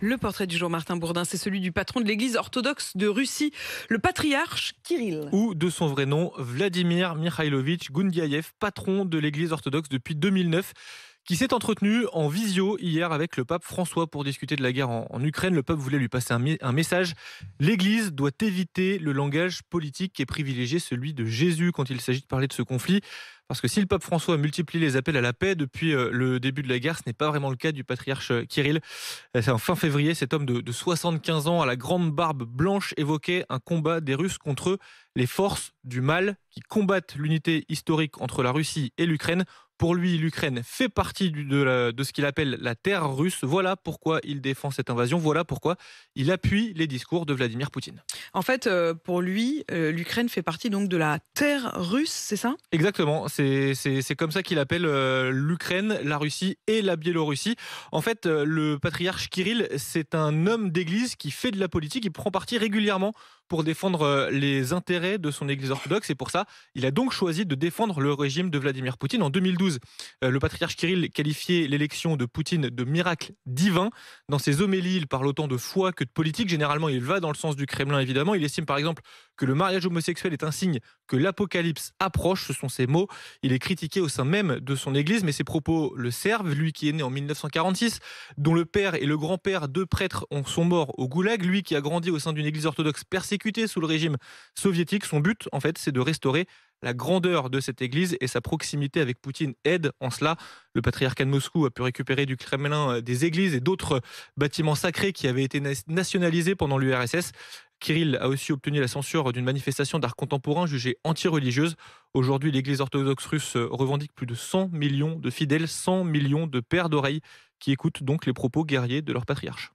Le portrait du jour Martin Bourdin, c'est celui du patron de l'église orthodoxe de Russie, le patriarche Kirill. Ou de son vrai nom, Vladimir Mikhailovich Gundiaev, patron de l'église orthodoxe depuis 2009 qui s'est entretenu en visio hier avec le pape François pour discuter de la guerre en, Ukraine. Le pape voulait lui passer un, message. L'Église doit éviter le langage politique et privilégier celui de Jésus quand il s'agit de parler de ce conflit. Parce que si le pape François multiplie les appels à la paix depuis euh, le début de la guerre, ce n'est pas vraiment le cas du patriarche euh, Kirill. Euh, c'est en fin février, cet homme de, de 75 ans à la grande barbe blanche évoquait un combat des Russes contre les forces du mal qui combattent l'unité historique entre la Russie et l'Ukraine pour lui, l'Ukraine fait partie de, ce qu'il appelle la terre russe. Voilà pourquoi il défend cette invasion. Voilà pourquoi il appuie les discours de Vladimir Poutine. En fait, euh, pour lui, euh, l'Ukraine fait partie donc de la terre russe, c'est ça Exactement. C'est, c'est, c'est comme ça qu'il appelle euh, l'Ukraine, la Russie et la Biélorussie. En fait, le patriarche Kirill, c'est un homme d'église qui fait de la politique. Il prend parti régulièrement pour défendre les intérêts de son église orthodoxe. Et pour ça, il a donc choisi de défendre le régime de Vladimir Poutine en 2012. Euh, le patriarche Kirill qualifiait l'élection de Poutine de miracle divin. Dans ses homélies, il parle autant de foi que de politique. Généralement, il va dans le sens du Kremlin, évidemment. Il estime, par exemple, que le mariage homosexuel est un signe que l'apocalypse approche. Ce sont ses mots. Il est critiqué au sein même de son église, mais ses propos le servent. Lui qui est né en 1946, dont le père et le grand-père, deux prêtres, sont morts au goulag. Lui qui a grandi au sein d'une église orthodoxe persécutée sous le régime soviétique. Son but, en fait, c'est de restaurer la grandeur de cette église et sa proximité avec Poutine aident en cela. Le patriarcat de Moscou a pu récupérer du Kremlin euh, des églises et d'autres euh, bâtiments sacrés qui avaient été nationalisés pendant l'URSS. Kirill a aussi obtenu la censure d'une manifestation d'art contemporain jugée anti-religieuse. Aujourd'hui, l'église orthodoxe russe euh, revendique plus de 100 millions de fidèles, 100 millions de paires d'oreilles qui écoutent donc les propos guerriers de leur patriarche.